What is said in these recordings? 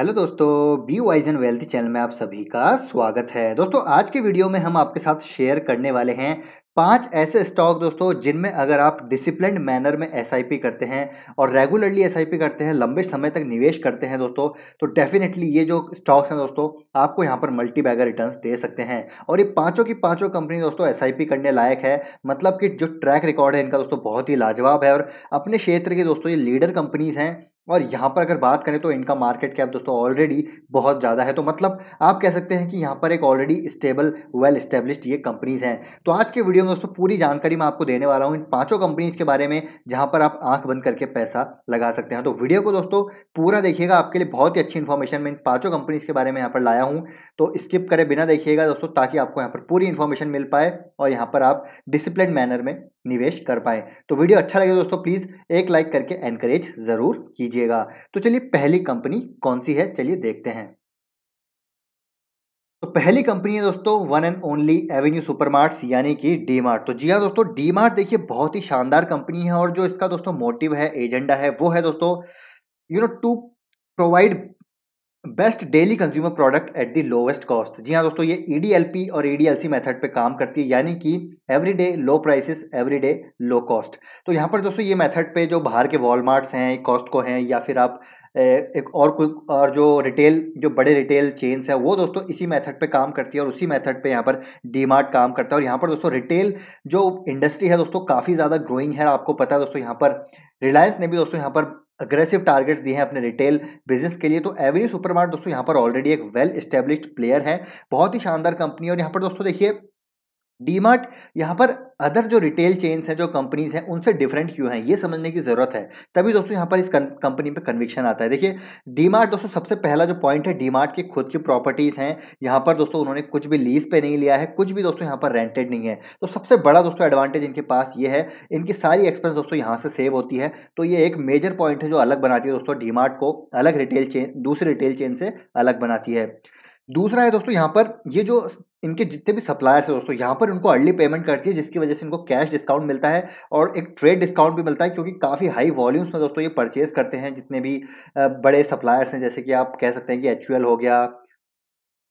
hello दोस्तों be wise and wealth channel में आप सभी का स्वागत है दोस्तों आज के वीडियो में हम आपके साथ शेयर करने वाले हैं पांच ऐसे स्टॉक दोस्तों जिनमें अगर आप डिसिप्लिन मैनर में एस करते हैं और रेगुलरली एस करते हैं लंबे समय तक निवेश करते हैं दोस्तों तो डेफिनेटली ये जो स्टॉक्स हैं दोस्तों आपको यहाँ पर मल्टी बैगर रिटर्न दे सकते हैं और ये पांचों की पांचों कंपनी दोस्तों एस करने लायक है मतलब कि जो ट्रैक रिकॉर्ड है इनका दोस्तों बहुत ही लाजवाब है और अपने क्षेत्र के दोस्तों ये लीडर कंपनीज हैं और यहाँ पर अगर बात करें तो इनका मार्केट कैप दोस्तों ऑलरेडी बहुत ज़्यादा है तो मतलब आप कह सकते हैं कि यहाँ पर एक ऑलरेडी स्टेबल वेल स्टेब्लिश्ड ये कंपनीज़ हैं तो आज के वीडियो में दोस्तों पूरी जानकारी मैं आपको देने वाला हूँ इन पांचों कंपनीज़ के बारे में जहाँ पर आप आंख बंद करके पैसा लगा सकते हैं तो वीडियो को दोस्तों पूरा देखिएगा आपके लिए बहुत ही अच्छी इन्फॉर्मेशन मैं इन पाँचों कंपनीज़ के बारे में यहाँ पर लाया हूँ तो स्किप करें बिना देखिएगा दोस्तों ताकि आपको यहाँ पर पूरी इन्फॉर्मेशन मिल पाए और यहाँ पर आप डिसिप्लिन मैनर में निवेश कर पाए तो वीडियो अच्छा लगे दोस्तों प्लीज़ एक लाइक करके एनकरेज ज़रूर कीजिएगा तो चलिए पहली कंपनी कौन सी है चलिए देखते हैं तो पहली कंपनी है दोस्तों one and only Avenue Supermarts यानी कि डी मार्ट तो जी हाँ दोस्तों डी मार्ट देखिए बहुत ही शानदार कंपनी है और जो इसका दोस्तों मोटिव है एजेंडा है वो है दोस्तों you know to provide best daily consumer product at the lowest cost जी हाँ दोस्तों ये ई e और ई e मेथड पे काम करती है यानी कि every day low prices every day low cost तो यहाँ पर दोस्तों ये मेथड पे जो बाहर के वॉलमार्ट्स हैं कॉस्टको हैं या फिर आप एक और कोई और जो रिटेल जो बड़े रिटेल चेन्स हैं वो दोस्तों इसी मेथड पे काम करती है और उसी मेथड पे यहाँ पर डी मार्ट काम करता है और यहाँ पर दोस्तों रिटेल जो इंडस्ट्री है दोस्तों काफ़ी ज़्यादा ग्रोइंग है आपको पता है दोस्तों यहाँ पर रिलायंस ने भी दोस्तों यहाँ पर अग्रेसिव टारगेट्स दिए हैं अपने रिटेल बिजनेस के लिए तो एवरी सुपरमार्ट दोस्तों यहाँ पर ऑलरेडी एक वेल स्टेब्लिश्ड प्लेयर है बहुत ही शानदार कंपनी और यहाँ पर दोस्तों देखिए डी मार्ट यहाँ पर अदर जो रिटेल चेन्स हैं जो कंपनीज हैं उनसे डिफरेंट क्यों हैं ये समझने की ज़रूरत है तभी दोस्तों यहाँ पर इस कंपनी पे कन्विक्शन आता है देखिए डी मार्ट दोस्तों सबसे पहला जो पॉइंट है डी मार्ट की खुद की प्रॉपर्टीज़ हैं यहाँ पर दोस्तों उन्होंने कुछ भी लीज पे नहीं लिया है कुछ भी दोस्तों यहाँ पर रेंटेड नहीं है तो सबसे बड़ा दोस्तों एडवांटेज इनके पास ये है इनकी सारी एक्सपेंस दोस्तों यहाँ से सेव होती है तो ये एक मेजर पॉइंट है जो अलग बनाती है दोस्तों डी मार्ट को अलग रिटेल चेन दूसरे रिटेल चेन से अलग बनाती है दूसरा है दोस्तों यहाँ पर ये जो इनके जितने भी सप्लायर्स हैं दोस्तों यहाँ पर उनको अर्ली पेमेंट करती है जिसकी वजह से इनको कैश डिस्काउंट मिलता है और एक ट्रेड डिस्काउंट भी मिलता है क्योंकि काफ़ी हाई वॉल्यूम्स में दोस्तों ये परचेज करते हैं जितने भी बड़े सप्लायर्स हैं जैसे कि आप कह सकते हैं कि एच हो गया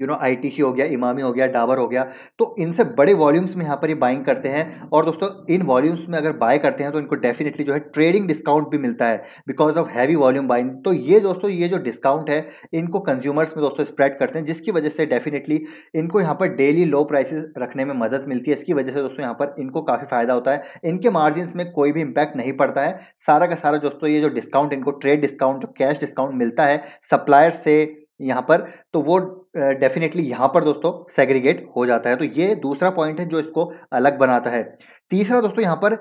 यू नो आईटीसी हो गया इमामी हो गया डाबर हो गया तो इनसे बड़े वॉल्यूम्स में यहाँ पर ये बाइंग करते हैं और दोस्तों इन वॉल्यूम्स में अगर बाय करते हैं तो इनको डेफिनेटली जो है ट्रेडिंग डिस्काउंट भी मिलता है because of heavy volume buying तो ये दोस्तों ये जो डिस्काउंट है इनको कंज्यूमर्स में दोस्तों स्प्रेड करते हैं जिसकी वजह से डेफिनेटली इनको यहाँ पर डेली लो प्राइसेस रखने में मदद मिलती है इसकी वजह से दोस्तों यहाँ पर इनको काफ़ी फायदा होता है इनके मार्जिन में कोई भी इम्पैक्ट नहीं पड़ता है सारा का सारा दोस्तों ये जो डिस्काउंट इनको ट्रेड डिस्काउंट जो कैश डिस्काउंट मिलता है सप्लायर से यहाँ पर तो वो डेफिनेटली यहाँ पर दोस्तों सेग्रीगेट हो जाता है तो ये दूसरा पॉइंट है जो इसको अलग बनाता है तीसरा दोस्तों यहाँ पर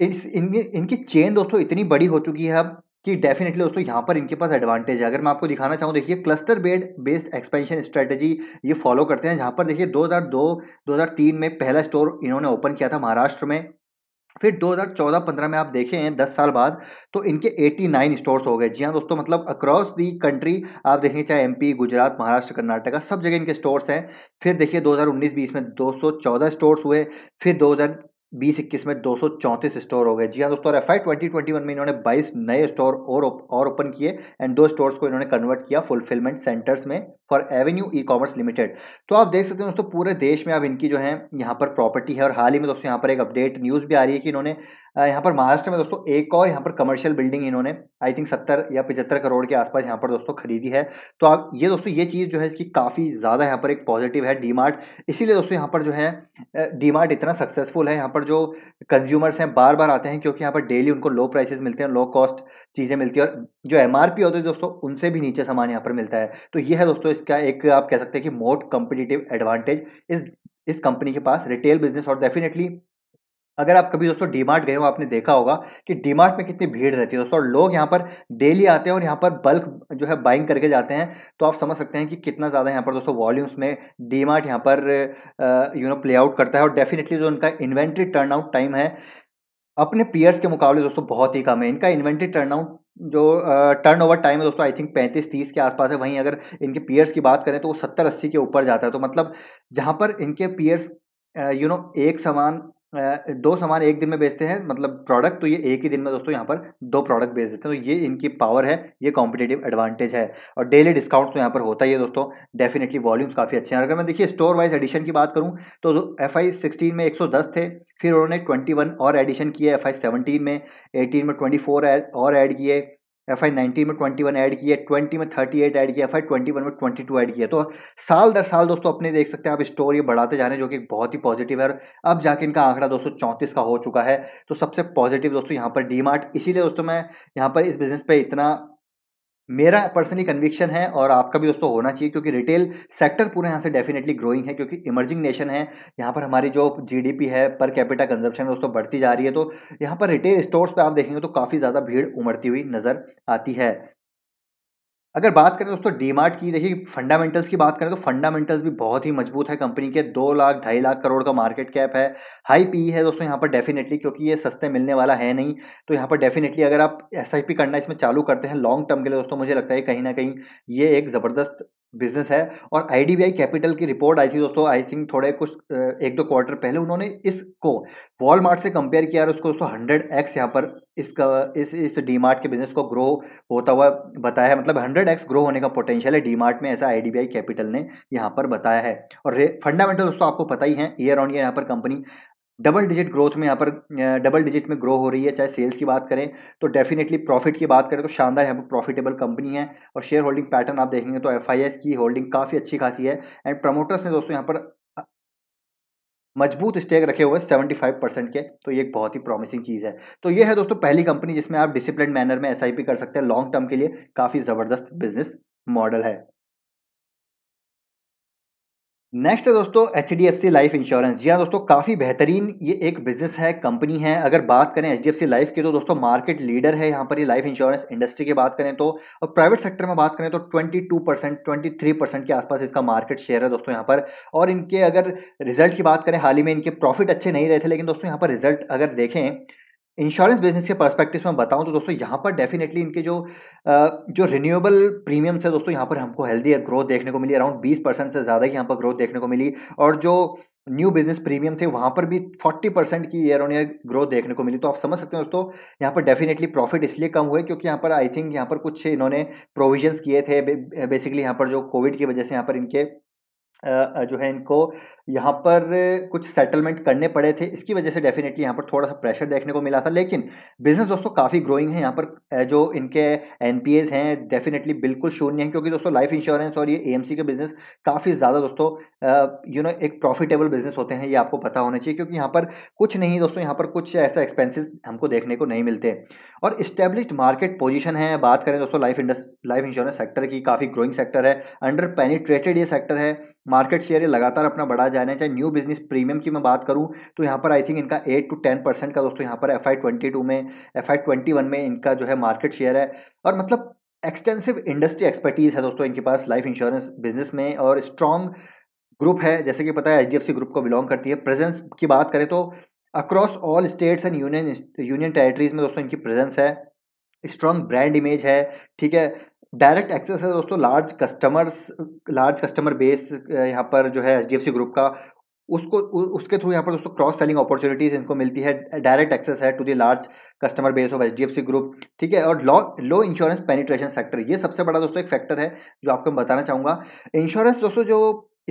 इस इन, इनकी चेन दोस्तों इतनी बड़ी हो चुकी है अब कि डेफिनेटली दोस्तों यहाँ पर इनके पास एडवांटेज है अगर मैं आपको दिखाना चाहूँ देखिए cluster bed based expansion strategy ये फॉलो करते हैं जहाँ पर देखिए 2002 2003 में पहला स्टोर इन्होंने ओपन किया था महाराष्ट्र में फिर 2014-15 में आप देखें 10 साल बाद तो इनके 89 स्टोर्स हो गए जी हाँ दोस्तों मतलब अक्रॉस दी कंट्री आप देखें चाहे एमपी गुजरात महाराष्ट्र कर्नाटका सब जगह इनके स्टोर्स हैं फिर देखिए 2019-20 में 214 स्टोर्स हुए फिर बीस इक्कीस में दो स्टोर हो गए जी हाँ दोस्तों और F Y twenty twenty one में इन्होंने बाईस नए स्टोर और ओपन किए एंड दो स्टोर्स को इन्होंने कन्वर्ट किया फुलफिलमेंट सेंटर्स में for Avenue e commerce Limited तो आप देख सकते हैं दोस्तों पूरे देश में अब इनकी जो है यहाँ पर प्रॉपर्टी है और हाल ही में दोस्तों यहाँ पर एक अपडेट न्यूज़ भी आ रही है कि इन्होंने यहाँ पर महाराष्ट्र में दोस्तों एक और यहाँ पर कमर्शियल बिल्डिंग इन्होंने आई थिंक सत्तर या पचहत्तर करोड़ के आसपास यहाँ पर दोस्तों खरीदी है तो आप ये दोस्तों ये चीज़ जो है इसकी काफ़ी ज़्यादा यहाँ पर एक पॉजिटिव है डी इसीलिए दोस्तों यहाँ पर जो है डी इतना सक्सेसफुल है यहाँ पर जो कंज्यूमर्स हैं बार बार आते हैं क्योंकि यहाँ पर डेली उनको लो प्राइसेज मिलते हैं लो कॉस्ट चीज़ें मिलती हैं और जो एम होते हैं दोस्तों उनसे भी नीचे सामान यहाँ पर मिलता है तो ये है दोस्तों इसका एक आप कह सकते हैं कि मोट कॉम्पिटिटिव एडवांटेज इस इस कंपनी के पास रिटेल बिजनेस और डेफिनेटली अगर आप कभी दोस्तों डीमार्ट गए हो आपने देखा होगा कि डीमार्ट में कितनी भीड़ रहती है दोस्तों और लोग यहाँ पर डेली आते हैं और यहाँ पर बल्क जो है बाइंग करके जाते हैं तो आप समझ सकते हैं कि कितना ज़्यादा यहाँ पर दोस्तों वॉल्यूम्स में डीमार्ट यहाँ पर यू नो प्ले आउट करता है और डेफिनेटली जो उनका इन्वेंट्री टर्न आउट टाइम है अपने पीयर्स के मुकाबले दोस्तों बहुत ही कम है इनका इन्वेंट्री टर्न आउट जो टर्न ओवर टाइम है दोस्तों आई थिंक पैंतीस तीस के आसपास है वहीं अगर इनके पीयर्स की बात करें तो वो सत्तर अस्सी के ऊपर जाता है तो मतलब जहाँ पर इनके पीयर्स यू नो एक समान दो सामान एक दिन में बेचते हैं मतलब प्रोडक्ट तो ये एक ही दिन में दोस्तों यहाँ पर दो प्रोडक्ट बेच देते हैं तो ये इनकी पावर है ये कॉम्पिटेटिव एडवांटेज है और डेली डिस्काउंट तो यहाँ पर होता ही है दोस्तों डेफिनेटली वॉल्यूम्स काफ़ी अच्छे हैं और अगर मैं देखिए स्टोर वाइज एडिशन की बात करूँ तो एफ आई सिक्सटीन में एक सौ दस थे फिर उन्होंने ट्वेंटी वन और एडिशन किए एफ आई सेवनटीन में एटीन में ट्वेंटी फोर और ऐड किए एफ आई नाइनटीन में ट्वेंटी वन ऐड किए ट्वेंटी में थर्टी एट ऐड किया एफ आई ट्वेंटी वन में ट्वेंटी टू ऐड किया तो साल दर साल दोस्तों अपने देख सकते हैं आप स्टोरी बढ़ाते जा रहे हैं जो कि बहुत ही पॉजिटिव है और अब जाके इनका आंकड़ा दोस्तों चौंतीस का हो चुका है तो सबसे पॉजिटिव दोस्तों यहाँ पर डी मार्ट इसीलिए दोस्तों मैं यहाँ पर इस बिजनेस पर इतना मेरा पर्सनली कन्विक्शन है और आपका भी दोस्तों होना चाहिए क्योंकि रिटेल सेक्टर पूरे यहाँ से डेफिनेटली ग्रोइंग है क्योंकि इमर्जिंग नेशन है यहाँ पर हमारी जो जीडीपी है पर कैपिटा कंजप्शन दोस्तों बढ़ती जा रही है तो यहाँ पर रिटेल स्टोर्स पे आप देखेंगे तो काफ़ी ज़्यादा भीड़ उमड़ती हुई नज़र आती है अगर बात करें दोस्तों डीमार्ट की देखिए फंडामेंटल्स की बात करें तो फंडामेंटल्स भी बहुत ही मजबूत है कंपनी के दो लाख ढाई लाख करोड़ का मार्केट कैप है हाई पी है दोस्तों यहाँ पर डेफिनेटली क्योंकि ये सस्ते मिलने वाला है नहीं तो यहाँ पर डेफिनेटली अगर आप एस करना इसमें चालू करते हैं लॉन्ग टर्म के लिए दोस्तों मुझे लगता है कहीं ना कहीं ये एक ज़बरदस्त बिजनेस है और आईडीबीआई कैपिटल की रिपोर्ट आई थी दोस्तों आई थिंक थोड़े कुछ एक दो क्वार्टर पहले उन्होंने इसको वॉलमार्ट से कंपेयर किया और उसको दोस्तों हंड्रेड एक्स यहाँ पर इसका इस इस डीमार्ट के बिजनेस को ग्रो होता हुआ बताया है मतलब हंड्रेड एक्स ग्रो होने का पोटेंशियल है डीमार्ट में ऐसा आई कैपिटल ने यहाँ पर बताया है और फंडामेंटल दोस्तों आपको पता ही है ईयर ऑन ईयर यहाँ पर कंपनी डबल डिजिट ग्रोथ में यहाँ पर डबल डिजिट में ग्रो हो रही है चाहे सेल्स की बात करें तो डेफिनेटली प्रॉफिट की बात करें तो शानदार यहाँ पर प्रॉफिटेबल कंपनी है और शेयर होल्डिंग पैटर्न आप देखेंगे तो एफ की होल्डिंग काफ़ी अच्छी खासी है एंड प्रमोटर्स ने दोस्तों यहाँ पर मजबूत स्टेक रखे हुए सेवेंटी फाइव परसेंट के तो ये एक बहुत ही प्रॉमिसिंग चीज़ है तो ये है दोस्तों पहली कंपनी जिसमें आप डिसिप्लिन मैनर में एस कर सकते हैं लॉन्ग टर्म के लिए काफ़ी ज़बरदस्त बिजनेस मॉडल है नेक्स्ट है दोस्तों H D F C Life Insurance जी हाँ दोस्तों काफ़ी बेहतरीन ये एक बिजनेस है कंपनी है अगर बात करें H D F C Life की तो दोस्तों मार्केट लीडर है यहाँ पर ये लाइफ इंश्योरेंस इंडस्ट्री की बात करें तो और प्राइवेट सेक्टर में बात करें तो 22 परसेंट ट्वेंटी थ्री परसेंट के आसपास इसका मार्केट शेयर है दोस्तों यहाँ पर और इनके अगर रिजल्ट की बात करें हाल ही में इनके प्रॉफिट अच्छे नहीं रहे थे लेकिन दोस्तों यहाँ पर रिजल्ट अगर देखें इंश्योरेंस बिजनेस के परस्पेक्टिव में बताऊं तो दोस्तों यहाँ पर डेफिनेटली इनके जो जो रिन्यूएबल प्रीमियम्स है दोस्तों यहाँ पर हमको हेल्दी ग्रोथ देखने को मिली अराउंड बीस परसेंट से ज़्यादा ही यहाँ पर ग्रोथ देखने को मिली और जो न्यू बिजनेस प्रीमियम थे वहाँ पर भी फोर्टी परसेंट की ईयर ऑन ईयर ग्रोथ देखने को मिली तो आप समझ सकते हैं दोस्तों यहाँ पर डेफिनेटली प्रॉफिट इसलिए कम हुए क्योंकि यहाँ पर आई थिंक यहाँ पर कुछ इन्होंने प्रोविजन्स किए थे बेसिकली यहाँ पर जो कोविड की वजह से यहाँ पर इनके जो है इनको यहाँ पर कुछ सेटलमेंट करने पड़े थे इसकी वजह से डेफिनेटली यहाँ पर थोड़ा सा प्रेशर देखने को मिला था लेकिन बिजनेस दोस्तों काफ़ी ग्रोइंग है यहाँ पर जो इनके एन हैं डेफिनेटली बिल्कुल शून्य है क्योंकि दोस्तों लाइफ इंश्योरेंस और ये ए के बिजनेस काफ़ी ज़्यादा दोस्तों यू नो एक प्रॉफिटेबल बिजनेस होते हैं ये आपको पता होना चाहिए क्योंकि यहाँ पर कुछ नहीं दोस्तों यहाँ पर कुछ ऐसा एक्सपेंसिस हमको देखने को नहीं मिलते और इस्टेब्लिश मार्केट पोजिशन है बात करें दोस्तों life indust life insurance sector की काफ़ी ग्रोइंग सेक्टर है अंडर पेनिट्रेटेड ये सेक्टर है मार्केट शेयर लगातार अपना बढ़ा जाना चाहे न्यू बिजनेस प्रीमियम की मैं बात करूँ तो यहाँ पर आई थिंक इनका एट टू टेन परसेंट का दोस्तों यहाँ पर एफ आई ट्वेंटी टू में एफ आई ट्वेंटी वन में इनका जो है मार्केट शेयर है और मतलब एक्सटेंसिव इंडस्ट्री एक्सपर्टीज़ है दोस्तों इनके पास लाइफ इंश्योरेंस बिजनेस में और स्ट्रॉन्ग ग्रुप है जैसे कि पता है एच ग्रुप को बिलोंग करती है प्रेजेंस की बात करें तो across all states and union union territories में दोस्तों इनकी प्रेजेंस है स्ट्रॉन्ग ब्रांड इमेज है ठीक है डायरेक्ट एक्सेस है दोस्तों large customers large customer base यहाँ पर जो है एच ग्रुप का उसको उसके थ्रू यहाँ पर दोस्तों क्रॉस सेलिंग अपॉर्चुनिटीज़ इनको मिलती है डायरेक्ट एक्सेस है to the large customer base of H group ठीक है और low low insurance penetration sector ये सबसे बड़ा दोस्तों एक फैक्टर है जो आपको मैं बताना चाहूँगा इंश्योरेंस दोस्तों जो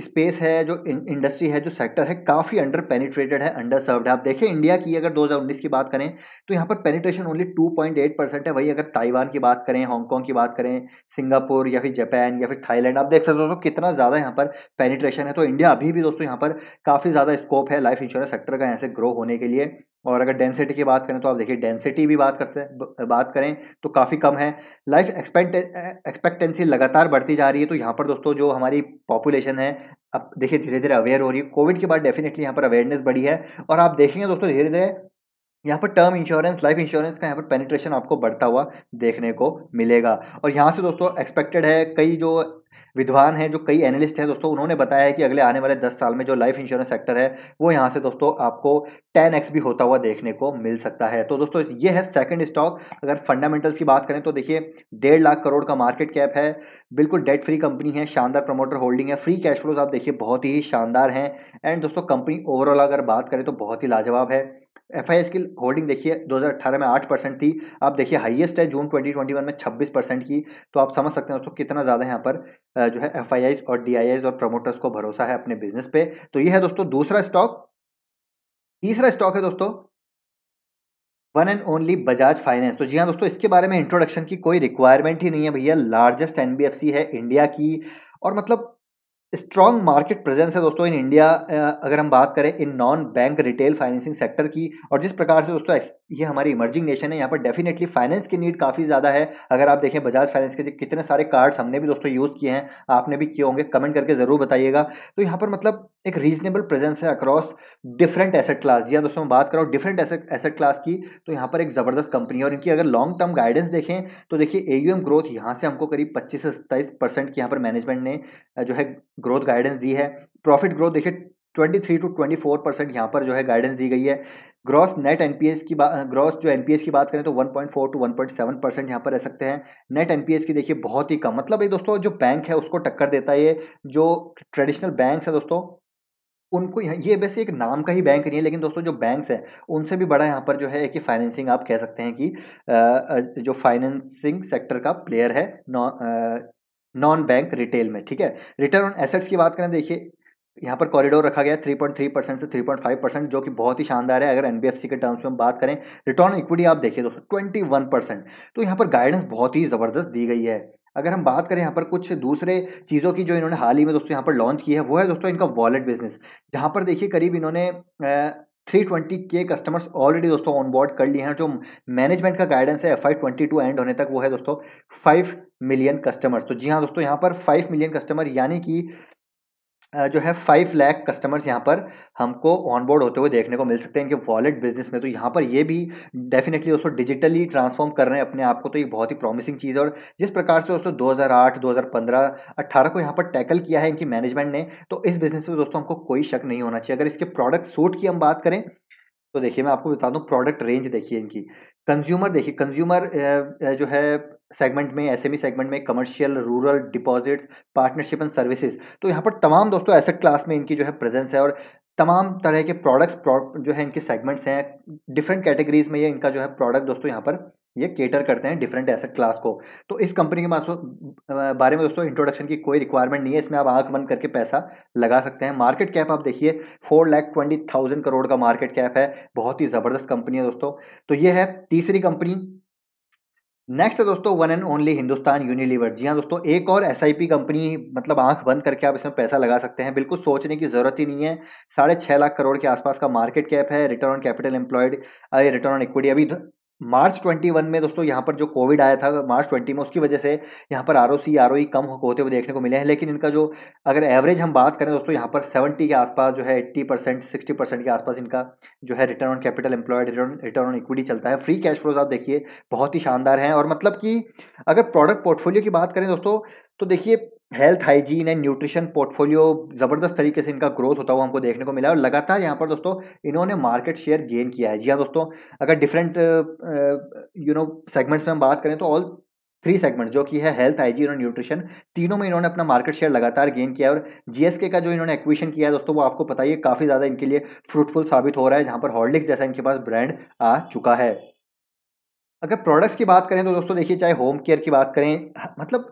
स्पेस है जो इंडस्ट्री है जो सेक्टर है काफ़ी अंडर पेनिट्रेटेड है अंडर सर्व्ड है आप देखें इंडिया की अगर 2019 की बात करें तो यहाँ पर पेनिट्रेशन ओनली 2.8 परसेंट है वही अगर ताइवान की बात करें हांगकॉन्ग की बात करें सिंगापुर या फिर जापान या फिर थाईलैंड आप देख सकते हो दोस्तों कितना ज़्यादा यहाँ पर पेनिट्रेशन है तो इंडिया अभी भी दोस्तों यहाँ पर काफ़ी ज़्यादा स्कोप है लाइफ इंश्योरेंस सेक्टर का यहाँ से ग्रो होने के लिए और अगर डेंसिटी की बात करें तो आप देखिए डेंसिटी भी बात करते बात करें तो काफ़ी कम है लाइफ एक्सपेक्ट एक्सपेक्टेंसी लगातार बढ़ती जा रही है तो यहाँ पर दोस्तों जो हमारी पॉपुलेशन है अब देखिए धीरे धीरे अवेयर हो रही है कोविड के बाद डेफिनेटली यहाँ पर अवेयरनेस बढ़ी है और आप देखेंगे दोस्तों धीरे धीरे यहाँ पर टर्म इंश्योरेंस लाइफ इंश्योरेंस का यहाँ पर पेनिट्रेशन आपको बढ़ता हुआ देखने को मिलेगा और यहाँ से दोस्तों एक्सपेक्टेड है कई जो विद्वान हैं जो कई एनालिस्ट हैं दोस्तों उन्होंने बताया है कि अगले आने वाले दस साल में जो लाइफ इंश्योरेंस सेक्टर है वो यहाँ से दोस्तों आपको टेन एक्स भी होता हुआ देखने को मिल सकता है तो दोस्तों ये है सेकंड स्टॉक अगर फंडामेंटल्स की बात करें तो देखिए डेढ़ लाख करोड़ का मार्केट कैप है बिल्कुल डेट फ्री कंपनी है शानदार प्रमोटर होल्डिंग है फ्री कैश फ्लोज आप देखिए बहुत ही शानदार हैं एंड दोस्तों कंपनी ओवरऑल अगर बात करें तो बहुत ही लाजवाब है एफ आई की होल्डिंग देखिए 2018 में 8 परसेंट थी आप देखिए हाईएस्ट है जून 2021 में 26 परसेंट की तो आप समझ सकते हैं तो कितना ज़्यादा यहाँ पर जो है एफ और डी और प्रमोटर्स को भरोसा है अपने बिजनेस पे तो ये है दोस्तों दूसरा स्टॉक तीसरा स्टॉक है दोस्तों one and only Bajaj Finance तो जी हाँ दोस्तों इसके बारे में इंट्रोडक्शन की कोई रिक्वायरमेंट ही नहीं है भैया लार्जेस्ट एनबीएफसी है इंडिया की और मतलब स्ट्रॉन्ग मार्केट प्रेजेंस है दोस्तों इन इंडिया अगर हम बात करें इन non bank retail financing sector की और जिस प्रकार से दोस्तों ये हमारी इमर्जिंग नेशन है यहाँ पर डेफिनेटली फाइनेंस की नीड काफ़ी ज़्यादा है अगर आप देखें बजाज फाइनेंस के कितने सारे कार्ड्स हमने भी दोस्तों यूज़ किए हैं आपने भी किए होंगे कमेंट करके ज़रूर बताइएगा तो यहाँ पर मतलब एक रीजनेबल प्रेजेंस है अक्रॉस डिफरेंट एसेट क्लास जी हाँ दोस्तों बात कर रहा हूँ डिफरेंट एसेट एसेट क्लास की तो यहाँ पर एक ज़बरदस्त कंपनी है और इनकी अगर लॉन्ग टर्म गाइडेंस देखें तो देखिए ए ग्रोथ यहाँ से हमको करीब 25 से सत्ताईस परसेंट की यहाँ पर मैनेजमेंट ने जो है ग्रोथ गाइडेंस दी है प्रॉफिट ग्रोथ देखिए twenty three to twenty four percent यहाँ पर जो है गाइडेंस दी गई है ग्रॉस नेट एनपीएस की बात ग्रॉस जो एनपीएस की बात करें तो 1.4 टू 1.7 परसेंट यहाँ पर रह सकते हैं नेट एनपीएस की देखिए बहुत ही कम मतलब ये दोस्तों जो बैंक है उसको टक्कर देता है ये जो ट्रेडिशनल बैंक्स है दोस्तों उनको यहाँ ये वैसे एक नाम का ही बैंक नहीं है लेकिन दोस्तों जो बैंक्स हैं उनसे भी बड़ा यहाँ पर जो है कि फाइनेंसिंग आप कह सकते हैं कि जो फाइनेंसिंग सेक्टर का प्लेयर है नॉन बैंक रिटेल में ठीक है रिटर्न ऑन एसेट्स की बात करें देखिए यहाँ पर कॉरिडोर रखा गया थ्री पॉइंट थ्री परसेंट से थ्री पॉइंट फाइव परसेंट जो कि बहुत ही शानदार है अगर एन के टर्म्स में बात करें रिटर्न इक्विटी आप देखिए दोस्तों ट्वेंटी वन परसेंट तो यहाँ पर गाइडेंस बहुत ही ज़बरदस्त दी गई है अगर हम बात करें यहाँ पर कुछ दूसरे चीज़ों की जो इन्होंने हाल ही में दोस्तों यहाँ पर लॉन्च की है वो है दोस्तों इनका वॉलेट बिजनेस जहाँ पर देखिए करीब इन्होंने थ्री ट्वेंटी के कस्टमर्स ऑलरेडी दोस्तों ऑन बोर्ड कर लिए हैं जो मैनेजमेंट का गाइडेंस है F Y twenty two end होने तक वो है दोस्तों फाइव मिलियन कस्टमर्स तो जी हाँ दोस्तों यहाँ पर फाइव मिलियन कस्टमर यानी कि जो है फाइव लाख कस्टमर्स यहाँ पर हमको ऑनबोर्ड होते हुए देखने को मिल सकते हैं इनके वॉलेट बिजनेस में तो यहाँ पर ये भी डेफिनेटली दोस्तों डिजिटली ट्रांसफॉर्म कर रहे हैं अपने आप को तो ये बहुत ही प्रॉमिसिंग चीज़ है और जिस प्रकार से दोस्तों 2008 2015 18 को यहाँ पर टैकल किया है इनकी मैनेजमेंट ने तो इस बिज़नेस में दोस्तों हमको कोई शक नहीं होना चाहिए अगर इसके प्रोडक्ट सूट की हम बात करें तो देखिए मैं आपको बता दूँ प्रोडक्ट रेंज देखिए इनकी कंज्यूमर देखिए कंज्यूमर जो है सेगमेंट में एसएमई सेगमेंट e में commercial rural deposits partnership and services तो यहाँ पर तमाम दोस्तों एसेट क्लास में इनकी जो है प्रेजेंस है और तमाम तरह के प्रोडक्ट्स जो है इनके सेगमेंट्स हैं डिफरेंट कैटेगरीज में ये इनका जो है प्रोडक्ट दोस्तों यहाँ पर ये केटर करते हैं डिफरेंट एसेट क्लास को तो इस कंपनी के बारे में दोस्तों इंट्रोडक्शन की कोई रिक्वायरमेंट नहीं है इसमें आप आंख बंद करके पैसा लगा सकते हैं मार्केट कैप आप देखिए four lakh twenty thousand crore का मार्केट कैप है बहुत ही ज़बरदस्त कंपनी है दोस्तों तो ये है तीसरी कंपनी नेक्स्ट है दोस्तों one and only Hindustan Unilever जी हाँ दोस्तों एक और एस कंपनी मतलब आंख बंद करके आप इसमें पैसा लगा सकते हैं बिल्कुल सोचने की ज़रूरत ही नहीं है साढ़े छः लाख करोड़ के आसपास का मार्केट कैप है return on capital employed return on equity अभी मार्च 21 में दोस्तों यहाँ पर जो कोविड आया था मार्च 20 में उसकी वजह से यहाँ पर R O C R O कम होते हुए देखने को मिले हैं लेकिन इनका जो अगर एवरेज हम बात करें दोस्तों यहाँ पर 70 के आसपास जो है 80 परसेंट सिक्सटी परसेंट के आसपास इनका जो है return on capital employed return return on equity चलता है फ्री कैश फ्लोज आप देखिए बहुत ही शानदार हैं और मतलब कि अगर प्रोडक्ट पोर्टफोलियो की बात करें दोस्तों तो देखिए health hygiene and nutrition portfolio ज़बरदस्त तरीके से इनका ग्रोथ होता हुआ हमको देखने को मिला और लगातार यहाँ पर दोस्तों इन्होंने मार्केट शेयर गेन किया है जी हाँ दोस्तों अगर डिफरेंट यू नो सेगमेंट्स में हम बात करें तो ऑल थ्री सेगमेंट जो कि है हेल्थ हाइजीन और न्यूट्रिशन तीनों में इन्होंने अपना मार्केट शेयर लगातार गेन किया है और जीएसके का जो इन्होंने एक्विशन किया है दोस्तों वो आपको पता ही काफ़ी ज़्यादा इनके लिए फ्रूटफुल साबित हो रहा है जहाँ पर हॉर्लिक्स जैसा इनके पास ब्रांड आ चुका है अगर प्रोडक्ट्स की बात करें तो दोस्तों देखिए चाहे होम केयर की बात करें मतलब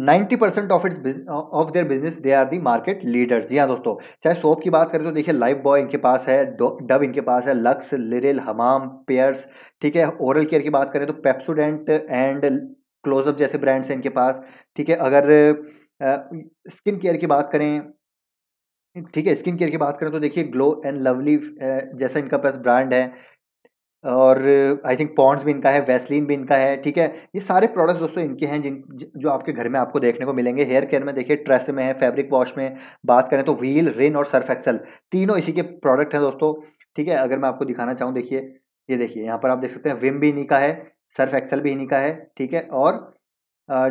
90 percent of its of their business they are the market leaders जी हाँ दोस्तों चाहे सोप की बात करें तो देखिए लाइफ बॉय इनके पास है डब इनके पास है लक्स लिरिल हमाम पेयर्स ठीक है ओरल केयर की बात करें तो पेप्सोडेंट एंड क्लोजअप जैसे ब्रांड्स हैं इनके पास ठीक है अगर स्किन केयर की बात करें ठीक है स्किन केयर की बात करें तो देखिए ग्लो एंड लवली जैसा इनका पास ब्रांड है और आई थिंक पॉन्ड्स भी इनका है वैसलिन भी इनका है ठीक है ये सारे प्रोडक्ट्स दोस्तों इनके हैं जिन जो आपके घर में आपको देखने को मिलेंगे हेयर केयर में देखिए ट्रेस में है फैब्रिक वॉश में बात करें तो व्हील रिन और सर्फ एक्सल तीनों इसी के प्रोडक्ट हैं दोस्तों ठीक है अगर मैं आपको दिखाना चाहूँ देखिए ये देखिए यहाँ पर आप देख सकते हैं विम भी इन्हीं का है सर्फ एक्सल भी इन्हीं का है ठीक है और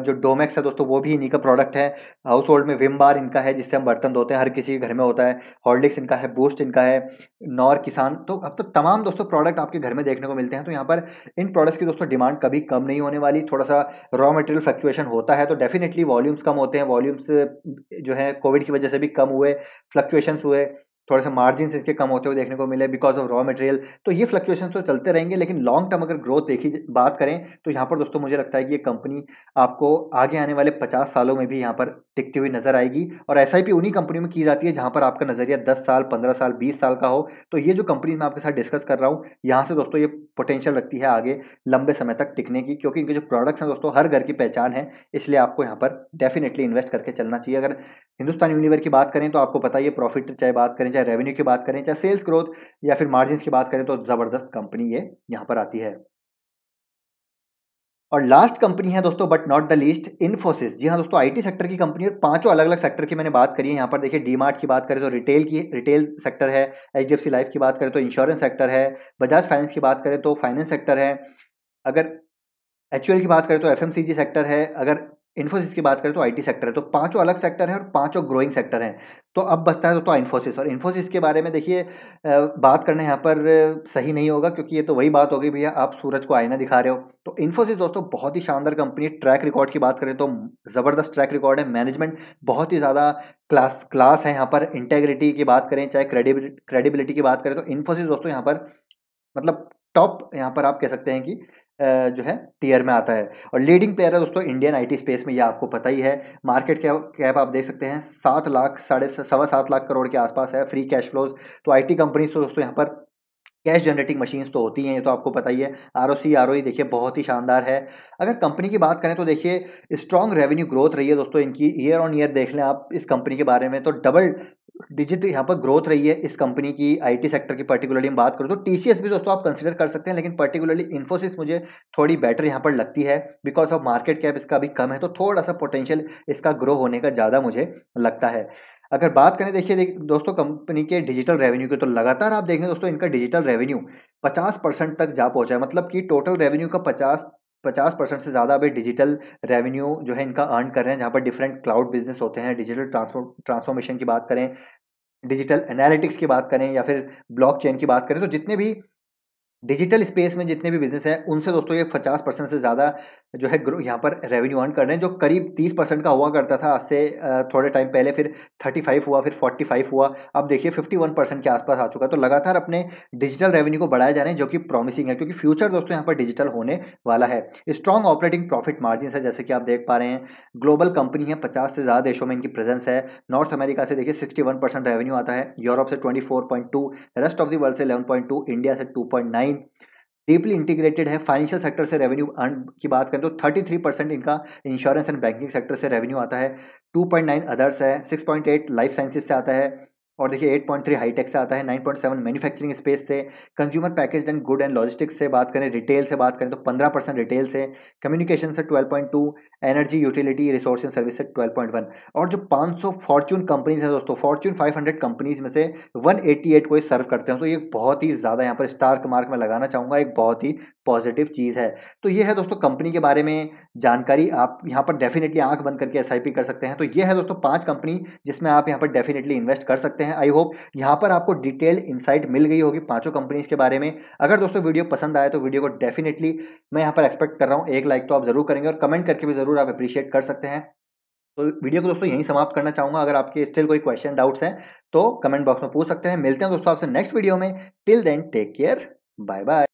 जो डोमेक्स है दोस्तों वो भी इन्हीं का प्रोडक्ट है हाउस होल्ड में विम बार इनका है जिससे हम बर्तन धोते हैं हर किसी के घर में होता है हॉर्लिक्स इनका है बूस्ट इनका है नॉर किसान तो अब तो तमाम दोस्तों प्रोडक्ट आपके घर में देखने को मिलते हैं तो यहाँ पर इन प्रोडक्ट्स की दोस्तों डिमांड कभी कम नहीं होने वाली थोड़ा सा रॉ मटेरियल फ्लक्चुएशन होता है तो डेफिनेटली वॉल्यूम्स कम होते हैं वॉल्यूम्स जो है कोविड की वजह से भी कम हुए फ्लक्चुएशंस हुए थोड़े से मार्जिन इसके कम होते हुए देखने को मिले बिकॉज ऑफ रॉ मटेरियल तो ये फ्लक्चुएशन तो चलते रहेंगे लेकिन लॉन्ग टर्म अगर ग्रोथ देखी बात करें तो यहाँ पर दोस्तों मुझे लगता है कि ये कंपनी आपको आगे आने वाले पचास सालों में भी यहाँ पर टिकती हुई नजर आएगी और एस आई उन्हीं कंपनियों में की जाती है जहाँ पर आपका नजरिया दस साल पंद्रह साल बीस साल का हो तो ये जो कंपनी मैं आपके साथ डिस्कस कर रहा हूँ यहाँ से दोस्तों ये पोटेंशियल रखती है आगे लंबे समय तक टिकने की क्योंकि इनके जो प्रोडक्ट्स हैं दोस्तों हर घर की पहचान है इसलिए आपको यहाँ पर डेफिनेटली इन्वेस्ट करके चलना चाहिए अगर हिंदुस्तान यूनिवर की बात करें तो आपको पता ही प्रॉफिट चाहे बात करें चाहे रेवेन्यू की बात करें चाहे सेल्स ग्रोथ या फिर मार्जिन की बात करें तो ज़बरदस्त कंपनी ये यहां पर आती है और लास्ट कंपनी है दोस्तों but not the least Infosys जी हाँ दोस्तों आईटी सेक्टर की कंपनी और पांचों अलग अलग सेक्टर की मैंने बात करी है यहाँ पर देखिए डीमार्ट की बात करें तो रिटेल की रिटेल सेक्टर है एच लाइफ की बात करें तो इंश्योरेंस सेक्टर है बजाज फाइनेंस की बात करें तो फाइनेंस सेक्टर है अगर एच की बात करें तो एफ सेक्टर है अगर इन्फोसिस की बात करें तो आईटी सेक्टर है तो पांचों अलग सेक्टर हैं और पांचों ग्रोइंग सेक्टर हैं तो अब बचता है तो, तो इन्फोसिस और इन्फोसिस के बारे में देखिए बात करना यहाँ पर सही नहीं होगा क्योंकि ये तो वही बात होगी भैया आप सूरज को आईना दिखा रहे हो तो इन्फोसिस दोस्तों बहुत ही शानदार कंपनी ट्रैक रिकॉर्ड की बात करें तो ज़बरदस्त ट्रैक रिकॉर्ड है मैनेजमेंट बहुत ही ज़्यादा क्लास क्लास है यहाँ पर इंटेग्रिटी की बात करें चाहे क्रेडिबिलिटी की बात करें तो इन्फोसिस दोस्तों यहाँ पर मतलब टॉप यहाँ पर आप कह सकते हैं कि जो है टीयर में आता है और लीडिंग प्लेयर है दोस्तों इंडियन आईटी स्पेस में ये आपको पता ही है मार्केट कैप आप देख सकते हैं सात लाख साढ़े सवा सात लाख करोड़ के आसपास है फ्री कैश फ्लोज तो आईटी कंपनीज तो दोस्तों यहाँ पर कैश जनरेटिंग मशीन्स तो होती हैं ये तो आपको पता ही है R O C R O ई देखिए बहुत ही शानदार है अगर कंपनी की बात करें तो देखिए स्ट्रॉन्ग रेवेन्यू ग्रोथ रही है दोस्तों इनकी ईयर ऑन ईयर देख लें आप इस कंपनी के बारे में तो डबल डिजिट यहाँ पर ग्रोथ रही है इस कंपनी की आईटी सेक्टर की पर्टिकुलरली हम बात करूँ तो टीसीएस भी दोस्तों आप कंसिडर कर सकते हैं लेकिन पर्टिकुलरली इन्फोसिस मुझे थोड़ी बेटर यहाँ पर लगती है बिकॉज ऑफ मार्केट कैप इसका भी कम है तो थोड़ा सा पोटेंशियल इसका ग्रो होने का ज़्यादा मुझे लगता है अगर बात करें देखिए देख दोस्तों कंपनी के डिजिटल रेवेन्यू की तो लगातार आप देखें दोस्तों इनका डिजिटल रेवेन्यू 50 परसेंट तक जा पहुंचा है मतलब कि टोटल रेवेन्यू का 50 पचास परसेंट से ज़्यादा अभी डिजिटल रेवेन्यू जो है इनका अर्न कर रहे हैं जहाँ पर डिफरेंट क्लाउड बिजनेस होते हैं डिजिटल ट्रांसफॉर्मेशन की बात करें डिजिटल एनालिटिक्स की बात करें या फिर ब्लॉक की बात करें तो जितने भी डिजिटल स्पेस में जितने भी बिजनेस हैं उनसे दोस्तों ये पचास परसेंट से ज़्यादा जो है ग्रो यहाँ पर रेवेन्यू अर्न कर रहे हैं जो करीब 30 परसेंट का हुआ करता था आज से थोड़े टाइम पहले फिर 35 हुआ फिर 45 हुआ अब देखिए 51 परसेंट के आसपास आ चुका है तो लगातार अपने डिजिटल रेवेन्यू को बढ़ाया जा रहे हैं जो कि प्रॉमिसिंग है क्योंकि फ्यूचर दोस्तों यहाँ पर डिजिटल होने वाला है स्ट्रॉन्ग ऑपरेटिंग प्रॉफिट मार्जिन है जैसे कि आप देख पा रहे हैं ग्लोबल कंपनी है पचास से ज़्यादा देशों में इनकी प्रेजेंस है नॉर्थ अमेरिका से देखिए सिक्सटी रेवेन्यू आता है यूरोप से twenty rest of the world से इलेवन इंडिया से टू डीपली इंटीग्रेटेड है फाइनेंशियल सेक्टर से रेवेन्यू अर्न की बात करें तो 33 परसेंट इनका इंश्योरेंस एंड बैंकिंग सेक्टर से रेवेन्यू आता है 2.9 अदर्स है 6.8 लाइफ साइंसेज से आता है और देखिए 8.3 हाईटेक से आता है 9.7 मैन्युफैक्चरिंग स्पेस से consumer package and good and logistics से बात करें रिटेल से बात करें तो पंद्रह परसेंट रिटेल से कम्युनिकेशन से two energy utility resource and service twelve point one और जो पाँच सौ फॉर्चून कंपनीज हैं दोस्तों फॉर्चून फाइव हंड्रेड कंपनीज में से वन एटी एट को ये सर्व करते हैं तो ये बहुत ही ज़्यादा यहाँ पर स्टार्क मार्क में लगाना चाहूँगा एक बहुत ही पॉजिटिव चीज़ है तो ये है दोस्तों कंपनी के बारे में जानकारी आप यहाँ पर डेफिनेटली आंख बंद करके एस कर सकते हैं तो ये है दोस्तों पांच कंपनी जिसमें आप यहाँ पर डेफिनेटली इन्वेस्ट कर सकते हैं आई होप यहाँ पर आपको डिटेल इनसाइट मिल गई होगी पांचों कंपनीज के बारे में अगर दोस्तों वीडियो पसंद आए तो वीडियो को डेफिनेटली मैं यहाँ पर एक्सपेक्ट कर रहा हूँ एक लाइक तो आप जरूर करेंगे और कमेंट करके भी जरूर ज़रूर आप अप्रिशिएट कर सकते हैं तो वीडियो को दोस्तों यहीं समाप्त करना चाहूंगा अगर आपके स्टिल कोई क्वेश्चन डाउट्स हैं तो कमेंट बॉक्स में पूछ सकते हैं मिलते हैं दोस्तों आपसे नेक्स्ट वीडियो में till then take care bye bye